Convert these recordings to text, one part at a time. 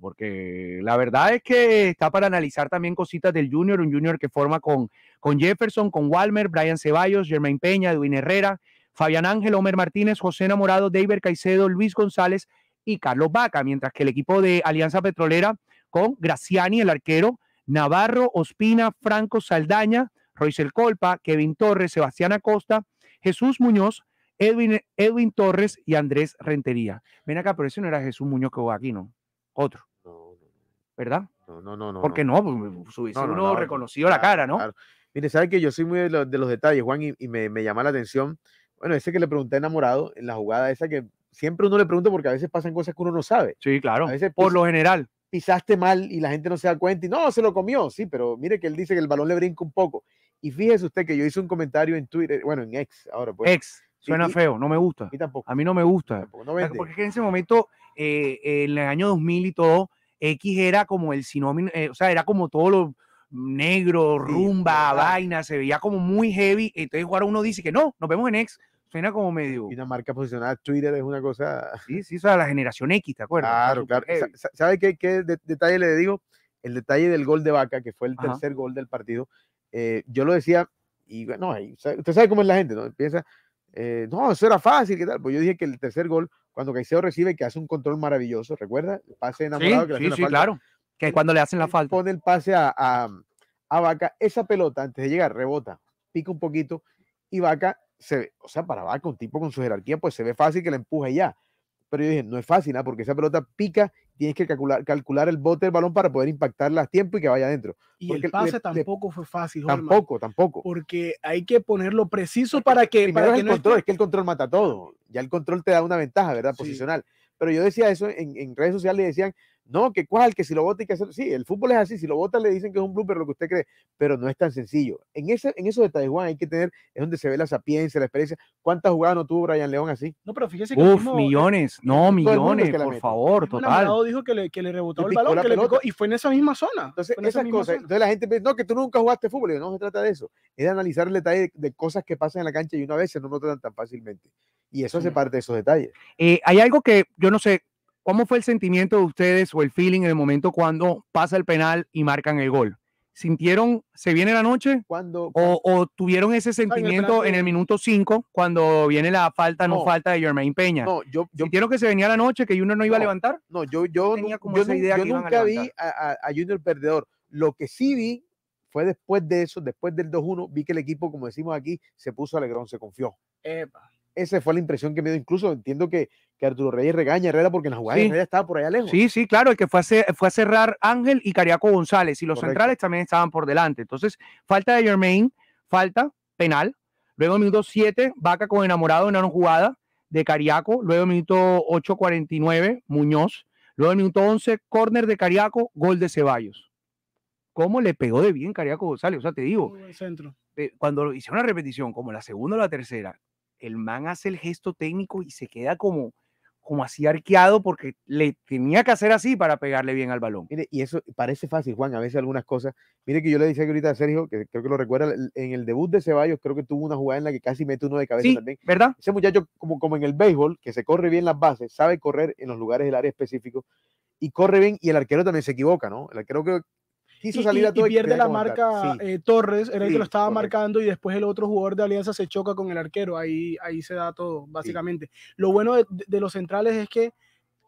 porque la verdad es que está para analizar también cositas del Junior, un Junior que forma con, con Jefferson, con Walmer, Brian Ceballos, Germain Peña, Edwin Herrera, Fabián Ángel, Homer Martínez, José Enamorado, David Caicedo, Luis González y Carlos Vaca, mientras que el equipo de Alianza Petrolera con Graciani, el arquero, Navarro, Ospina, Franco Saldaña, Roisel Colpa, Kevin Torres, Sebastián Acosta, Jesús Muñoz, Edwin, Edwin Torres y Andrés Rentería. Ven acá, pero ese no era Jesús Muñoz que va aquí, ¿no? otro. ¿Verdad? No, no, no. no Porque no, porque pues, uno reconoció la cara, ¿no? Claro. Mire, sabe que yo soy muy de los, detalles, Juan, y, me, llama la atención. Bueno, ese que le pregunté enamorado, en la jugada esa que siempre uno le pregunta porque a veces pasan cosas que uno no sabe. Sí, claro. A por lo general. Pisaste mal y la gente no se da cuenta y no, se lo comió, sí, pero mire que él dice que el balón le brinca un poco. Y fíjese usted que yo hice un comentario en Twitter, bueno, en ex, ahora pues. Ex, suena feo, no me gusta. A mí tampoco. A mí no me gusta. No Porque en ese momento eh, en el año 2000 y todo, X era como el sinónimo, eh, o sea, era como todo lo negro, rumba, vaina, se veía como muy heavy. Entonces ahora uno dice que no, nos vemos en X. Suena como medio. Y una marca posicionada, Twitter es una cosa. Sí, sí, o sea, la generación X, ¿te acuerdas? Claro, claro. ¿Sabe qué, qué detalle le digo? El detalle del gol de Vaca, que fue el tercer gol del partido. Eh, yo lo decía, y bueno, usted sabe cómo es la gente, ¿no? empieza no, eso era fácil, ¿qué tal? Pues yo dije que el tercer gol cuando Caicedo recibe que hace un control maravilloso, ¿recuerda? El pase enamorado que le sí, claro. Que cuando le hacen la falta. Pone el pase a, a, Vaca, esa pelota antes de llegar rebota, pica un poquito y Vaca se ve, o sea, para Vaca, un tipo con su jerarquía, pues se ve fácil que la empuje ya. Pero yo dije, no es fácil, ¿no? ¿ah? porque esa pelota pica, tienes que calcular, calcular el bote del balón para poder impactarla a tiempo y que vaya adentro. Y el pase tampoco fue fácil. tampoco, tampoco. Porque hay que ponerlo preciso para que... Primero es que el control, es que el control mata todo. Ya el control te da una ventaja, ¿verdad? Posicional. Pero yo decía eso en, en redes sociales, decían, no, que cuál, que si lo vota y que hacer, Sí, el fútbol es así, si lo vota le dicen que es un blooper lo que usted cree, pero no es tan sencillo. En, ese, en eso de Taiwán hay que tener, es donde se ve la sapiencia, la experiencia. ¿Cuántas jugadas no tuvo Brian León así? No, pero fíjese que. Uf, millones, no, millones, por favor, total. El dijo que le, que rebotó el balón, que le y fue en esa misma zona. Entonces, esas cosas, entonces la gente dice, no, que tú nunca jugaste fútbol, y no se trata de eso, es de analizar el detalle de, cosas que pasan en la cancha y una vez se no notan tan fácilmente. Y eso hace parte de esos detalles. Eh, hay algo que yo no sé, ¿Cómo fue el sentimiento de ustedes o el feeling en el momento cuando pasa el penal y marcan el gol? ¿Sintieron, se viene la noche? o, tuvieron ese sentimiento en, el minuto 5 cuando viene la falta, no, falta de Germain Peña? No, yo, ¿Sintieron que se venía la noche, que Junior no iba a levantar? No, yo, yo, Tenía como nunca vi a, a, Junior perdedor. Lo que sí vi fue después de eso, después del 2-1, vi que el equipo, como decimos aquí, se puso alegrón, se confió. Epa. Esa fue la impresión que me dio. Incluso entiendo que, que Arturo Reyes regaña a Herrera porque en la jugada Herrera estaba por allá lejos. Sí, sí, claro, el que fue a, cerrar Ángel y Cariaco González y los centrales también estaban por delante. Entonces, falta de Germain, falta, penal. Luego, minuto 7, Vaca con enamorado en una jugada de Cariaco. Luego, minuto 8.49, Muñoz. Luego, minuto 11, córner de Cariaco, gol de Ceballos. ¿Cómo le pegó de bien Cariaco González? O sea, te digo, eh, cuando hicieron una repetición, como la segunda o la tercera, el man hace el gesto técnico y se queda como, como así arqueado porque le tenía que hacer así para pegarle bien al balón. y eso parece fácil, Juan, a veces algunas cosas. Mire que yo le decía ahorita a Sergio, que creo que lo recuerda, en el debut de Ceballos creo que tuvo una jugada en la que casi mete uno de cabeza sí, también. ¿Verdad? Ese muchacho, como, como en el béisbol, que se corre bien las bases, sabe correr en los lugares del área específico y corre bien y el arquero también se equivoca, ¿no? El arquero que y, a pierde la marca eh, Torres, era el que lo estaba marcando y después el otro jugador de Alianza se choca con el arquero, ahí, ahí se da todo, básicamente. Lo bueno de, los centrales es que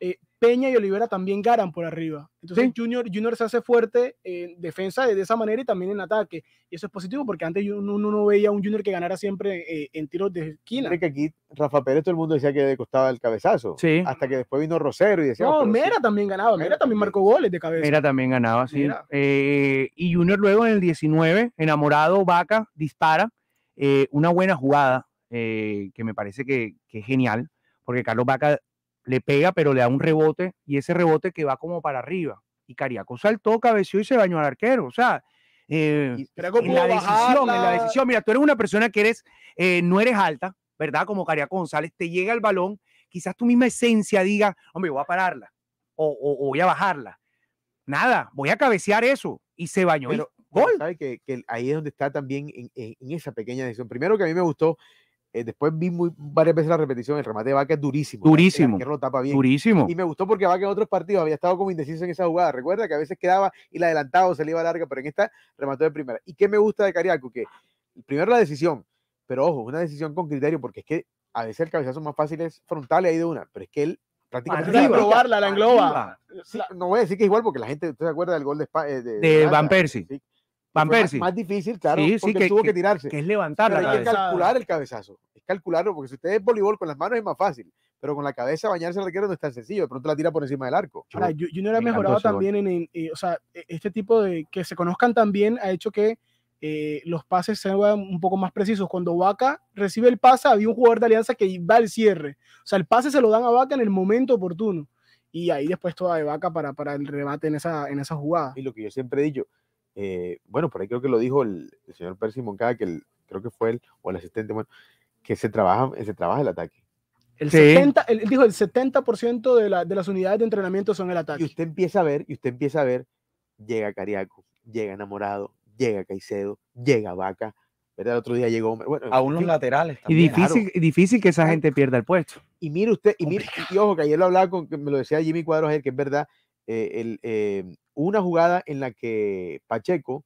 eh, Peña y Olivera también ganan por arriba. Entonces Junior, Junior se hace fuerte en defensa de, esa manera y también en ataque. Y eso es positivo porque antes uno, no veía a un Junior que ganara siempre eh, en tiros de esquina. que aquí Rafa Pérez todo el mundo decía que le costaba el cabezazo. Sí. Hasta que después vino Rosero y decía... No, ah, Mera también ganaba, Mera también marcó goles de cabeza. Mera también ganaba, sí. Eh, y Junior luego en el 19, enamorado, vaca, dispara. Eh, una buena jugada que me parece que, que es genial porque Carlos Vaca le pega, pero le da un rebote y ese rebote que va como para arriba. Y Cariaco saltó, cabeció y se bañó al arquero. O sea, eh, en, la decisión, en la decisión, mira, tú eres una persona que eres, eh, no eres alta, ¿verdad? Como Cariaco González, te llega el balón, quizás tu misma esencia diga, hombre, voy a pararla o, voy a bajarla. Nada, voy a cabecear eso. Y se bañó. Pero, Gol. que, ahí es donde está también en, esa pequeña decisión. Primero que a mí me gustó eh, después vi varias veces la repetición, el remate de Vaca es durísimo. Durísimo. que lo bien. Durísimo. Y me gustó porque Vaca en otros partidos había estado como indeciso en esa jugada. Recuerda que a veces quedaba y la adelantaba o se le iba larga, pero en esta remató de primera. ¿Y qué me gusta de Cariaco? Que primero la decisión, pero ojo, una decisión con criterio, porque es que a veces el cabezazo más fácil es frontal y ahí de una, pero es que él prácticamente. Arriba, probarla, la engloba. no voy a decir que es igual porque la gente, ¿usted se acuerda del gol de, eh, Van Persie? Sí más, difícil, claro, porque que, tuvo que, tirarse. Que es levantar hay que calcular el cabezazo. Es calcularlo, porque si usted es voleibol con las manos es más fácil pero con la cabeza bañarse el arquero no es tan sencillo, de pronto la tira por encima del arco. Ahora, Junior ha mejorado también en, eh, o sea, e, este tipo de que se conozcan también ha hecho que eh, los pases sean un poco más precisos. Cuando Vaca recibe el pase, había un jugador de Alianza que va al cierre. O sea, el pase se lo dan a Vaca en el momento oportuno. Y ahí después toda de Vaca para, para el remate en esa, en esa jugada. Y lo que yo siempre he dicho, eh, bueno, por ahí creo que lo dijo el, señor Percy Moncada, que el, creo que fue él, o el asistente, bueno, que se trabaja, se trabaja el ataque. El 70, él dijo el 70% de, de las unidades de entrenamiento son el ataque. Y usted empieza a ver, y usted empieza a ver, llega Cariaco, llega Enamorado, llega Caicedo, llega Vaca, ¿verdad? El otro día llegó. Bueno, a unos laterales. Y difícil, difícil que esa gente pierda el puesto. Y mire usted, y mire, y ojo, que ayer lo hablaba con, me lo decía Jimmy Cuadros, que es verdad, eh, eh, una jugada en la que Pacheco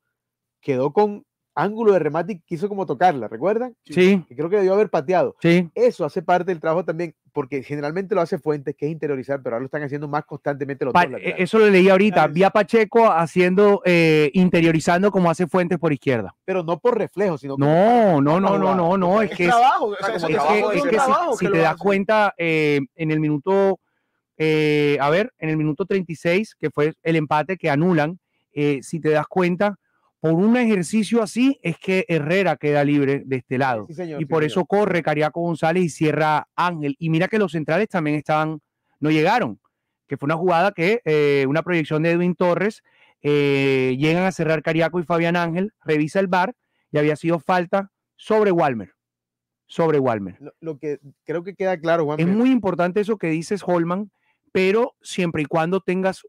quedó con ángulo de remate y quiso como tocarla, ¿recuerdan? Sí. Que creo que debió haber pateado. Sí. Eso hace parte del trabajo también, porque generalmente lo hace Fuentes, que es interiorizar, pero ahora lo están haciendo más constantemente los pa eh, Eso lo leí ahorita, vi a Pacheco haciendo, interiorizando como hace Fuentes por izquierda. Pero no por reflejo, sino No, no, no, no, no, no, es, que... es, es si, te das cuenta, en el minuto... Eh, a ver, en el minuto 36, que fue el empate que anulan, eh, si te das cuenta, por un ejercicio así es que Herrera queda libre de este lado. y por eso corre Cariaco González y cierra Ángel. Y mira que los centrales también estaban, no llegaron, que fue una jugada que, eh, una proyección de Edwin Torres, llegan a cerrar Cariaco y Fabián Ángel, revisa el bar y había sido falta sobre Walmer. Sobre Walmer. Lo, lo que creo que queda claro, Juan. Es muy importante eso que dices, Holman, pero siempre y cuando tengas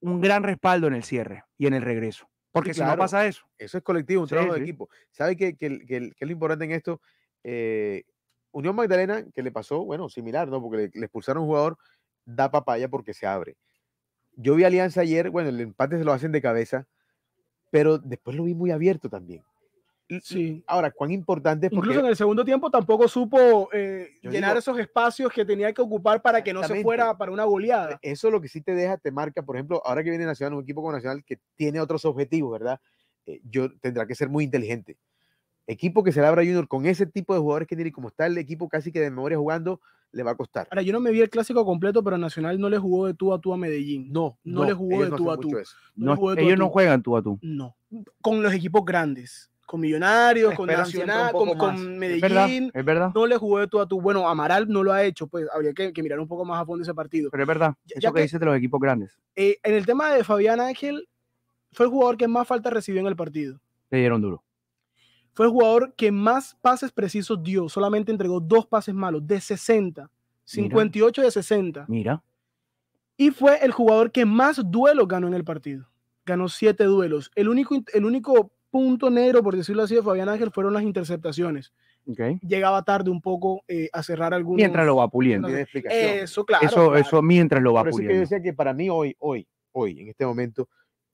un gran respaldo en el cierre y en el regreso. Porque si no pasa eso. Eso es colectivo, un trabajo de equipo. ¿Sabe qué que, es lo importante en esto? Eh, Unión Magdalena, que le pasó, bueno, similar, ¿no? Porque le, le, expulsaron a un jugador, da papaya porque se abre. Yo vi Alianza ayer, bueno, el empate se lo hacen de cabeza, pero después lo vi muy abierto también. Ahora, cuán importante es porque... Incluso en el segundo tiempo tampoco supo eh, llenar esos espacios que tenía que ocupar para que no se fuera para una goleada. Eso es lo que sí te deja, te marca, por ejemplo, ahora que viene Nacional, un equipo como Nacional que tiene otros objetivos, ¿verdad? Eh, yo tendrá que ser muy inteligente. Equipo que se labra Junior con ese tipo de jugadores que tiene y como está el equipo casi que de memoria jugando, le va a costar. Ahora, yo no me vi el clásico completo, pero Nacional no le jugó de tú a tú a Medellín. No, no, le jugó de tú a tú. ellos no juegan tú a tú. No, con los equipos grandes con Millonarios, con Nacional, con, Medellín. Es verdad, No le jugó de todo a tú. Bueno, Amaral no lo ha hecho, pues habría que, mirar un poco más a fondo ese partido. Pero es verdad, eso que, dices de los equipos grandes. Eh, en el tema de Fabián Ángel, fue el jugador que más falta recibió en el partido. Le dieron duro. Fue el jugador que más pases precisos dio, solamente entregó dos pases malos, de 60. 58 de 60. Mira. Y fue el jugador que más duelos ganó en el partido. Ganó siete duelos. El único, el único punto negro, por decirlo así, de Fabián Ángel fueron las interceptaciones. Okay. Llegaba tarde un poco eh, a cerrar algunos. Mientras lo va puliendo. Eso, claro. Eso, eso mientras lo va puliendo. Sí que decía que para mí hoy, hoy, hoy, en este momento,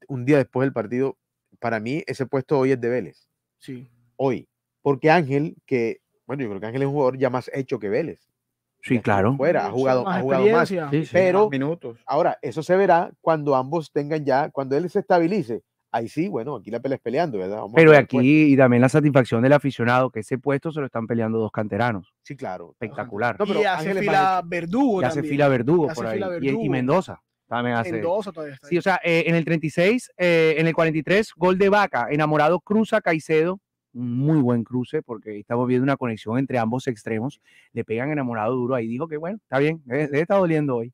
un día después del partido, para mí ese puesto hoy es de Vélez. Sí. Hoy. Porque Ángel, que, bueno, yo creo que Ángel es un jugador ya más hecho que Vélez. Sí, claro. Fuera, ha jugado más. Ha jugado más. Sí, sí, pero, minutos. ahora, eso se verá cuando ambos tengan ya, cuando él se estabilice ahí sí, bueno, aquí la pelea es peleando, ¿verdad? Pero aquí, y también la satisfacción del aficionado, que ese puesto se lo están peleando dos canteranos. Sí, claro. Espectacular. y hace fila Verdugo. Y hace fila Verdugo por ahí. Y, Mendoza también hace. Mendoza todavía está. Sí, o sea, eh, en el 36, eh, en el 43, gol de vaca. Enamorado cruza Caicedo. muy buen cruce, porque estamos viendo una conexión entre ambos extremos. Le pegan enamorado duro. Ahí dijo que, bueno, está bien, eh, le le doliendo hoy.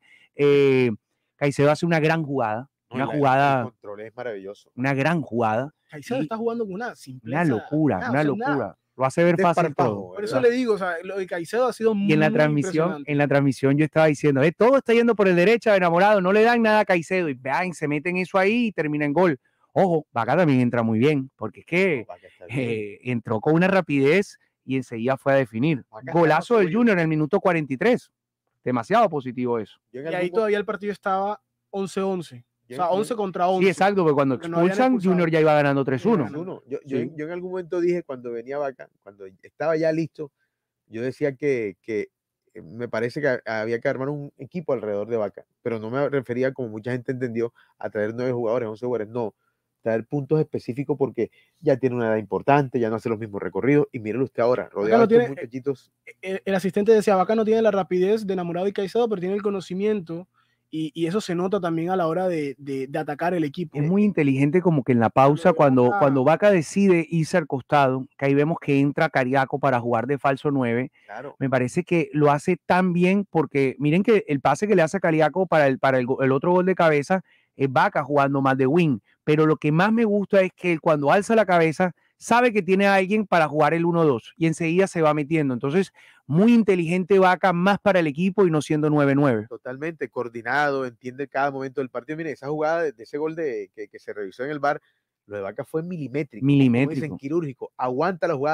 Caicedo hace una gran jugada una jugada. es maravilloso. Una gran jugada. Caicedo está jugando con una simpleza. Una locura, una locura. Lo hace ver fácil todo. Por eso le digo, o sea, lo de Caicedo ha sido muy. Y en la transmisión, en la transmisión yo estaba diciendo, eh, todo está yendo por el derecha, enamorado, no le dan nada a Caicedo. Y vean, se meten eso ahí y termina en gol. Ojo, Vaca también entra muy bien, porque es que eh, entró con una rapidez y enseguida fue a definir. Golazo del Junior en el minuto 43. Demasiado positivo eso. Y ahí todavía el partido estaba 11-11 o sea, 11 contra 11. Sí, exacto, porque cuando expulsan, Junior ya iba ganando 3-1. Yo, yo, en algún momento dije cuando venía Vaca, cuando estaba ya listo, yo decía que, que eh, me parece que había que armar un equipo alrededor de Vaca, pero no me refería, como mucha gente entendió, a traer nueve jugadores, 11 jugadores, no, traer puntos específicos porque ya tiene una edad importante, ya no hace los mismos recorridos, y mírenlo usted ahora, rodeado de eh, eh, El, asistente decía, Vaca no tiene la rapidez de enamorado y caizado, pero tiene el conocimiento y, eso se nota también a la hora de, atacar el equipo. Es muy inteligente como que en la pausa, cuando, cuando Vaca decide irse al costado, que ahí vemos que entra Cariaco para jugar de falso 9, me parece que lo hace tan bien porque miren que el pase que le hace Cariaco para, el, para el, otro gol de cabeza es Vaca jugando más de win. pero lo que más me gusta es que cuando alza la cabeza sabe que tiene a alguien para jugar el 1-2 y enseguida se va metiendo. Entonces, muy inteligente Vaca, más para el equipo y no siendo 9-9. Totalmente coordinado, entiende cada momento del partido. Mire, esa jugada de, ese gol de, que, que, se revisó en el bar, lo de Vaca fue milimétrico. Milimétrico. Dicen, quirúrgico. Aguanta la jugada.